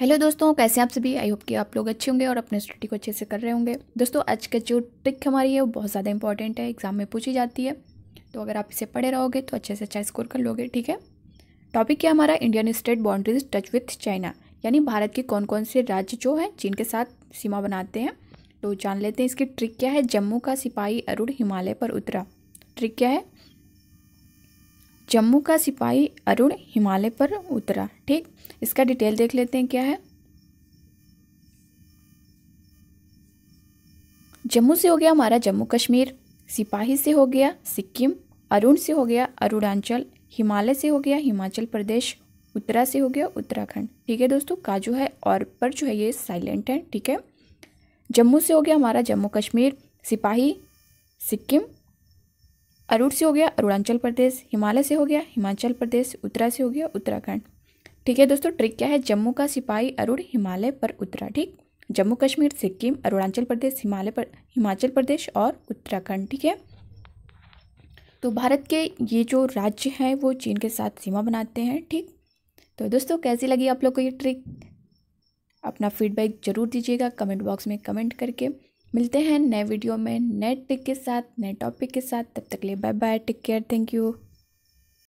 hello दोस्तों कैसे आप सभी आई होप कि आप लोग अच्छे होंगे और अपने स्टडी को अच्छे से कर रहे होंगे दोस्तों आज का जो ट्रिक हमारी है वो बहुत ज़्यादा इंपॉर्टेंट है एग्ज़ाम में पूछी जाती है तो अगर आप इसे पढ़े रहोगे तो अच्छे से अच्छा स्कोर कर लोगे ठीक है टॉपिक क्या हमारा Indian state boundaries touch with China यानी भारत के कौन कौन से राज्य जो हैं चीन के साथ सीमा बनाते हैं तो जान लेते हैं इसकी ट्रिक क्या है जम्मू का सिपाही अरुण हिमालय पर उतरा ट्रिक क्या है जम्मू का सिपाही अरुण हिमालय पर उतरा ठीक इसका डिटेल देख लेते हैं क्या है जम्मू से हो गया हमारा जम्मू कश्मीर सिपाही से हो गया सिक्किम अरुण से हो गया अरुणाचल हिमालय से हो गया हिमाचल प्रदेश उत्तरा से हो गया उत्तराखंड ठीक है दोस्तों का जो है और पर जो है ये साइलेंट है ठीक है जम्मू से हो गया हमारा जम्मू कश्मीर सिपाही सिक्किम अरुण से हो गया अरुणाचल प्रदेश हिमालय से हो गया हिमाचल प्रदेश उत्तरा से हो गया उत्तराखंड ठीक है दोस्तों ट्रिक क्या है जम्मू का सिपाही अरुण हिमालय पर उतरा ठीक जम्मू कश्मीर सिक्किम अरुणाचल प्रदेश हिमालय पर हिमाचल प्रदेश और उत्तराखंड ठीक है तो भारत के ये जो राज्य हैं वो चीन के साथ सीमा बनाते हैं ठीक तो दोस्तों कैसी लगी आप लोग को ये ट्रिक अपना फीडबैक ज़रूर दीजिएगा कमेंट बॉक्स में कमेंट करके मिलते हैं नए वीडियो में नए टिक के साथ नए टॉपिक के साथ तब तक लिए bye bye take care thank you